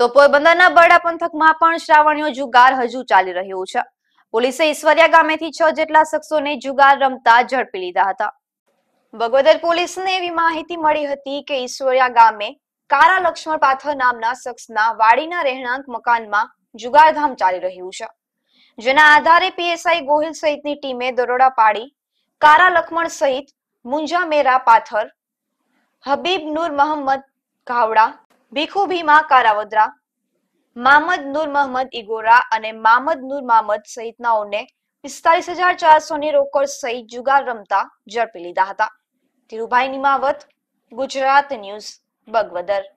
તો પોરબંદરના બરડા પંથકમાં પણ શ્રાવણીયો જુગાર હજુ ચાલી રહ્યો છે પોલીસે ઈશ્વરિયા ગામેથી છ જેટલા શખ્સોને જુગાર રમતા ઝડપી લીધા હતા બગોદર પોલીસને એવી માહિતી મળી હતી કે ઈશ્વરિયા ગામે કારા લક્ષ્મણ પાથર નામના શખ્સના વાડીના રહેણાંક મકાનમાં જુગારધામ ચાલી રહ્યું છે જેના આધારે પીએસઆઈ ગોહિલ સહિતની ટીમે દરોડા પાડી કારા લક્ષ્મણ સહિત મુંજા મેરા પાથર હબીબ નૂર મોહમ્મદ ઘાવડા ભીખુભીમાં કારાવદ્રા મામદ નૂર મહમદ ઇગોરા અને મામદ નૂર મામદ સહિતનાઓને પિસ્તાલીસ હજાર ચારસો ની રોકડ સહિત જુગાર રમતા ઝડપી લીધા હતા ધીરુભાઈ નિમાવત ગુજરાત ન્યૂઝ બગવદર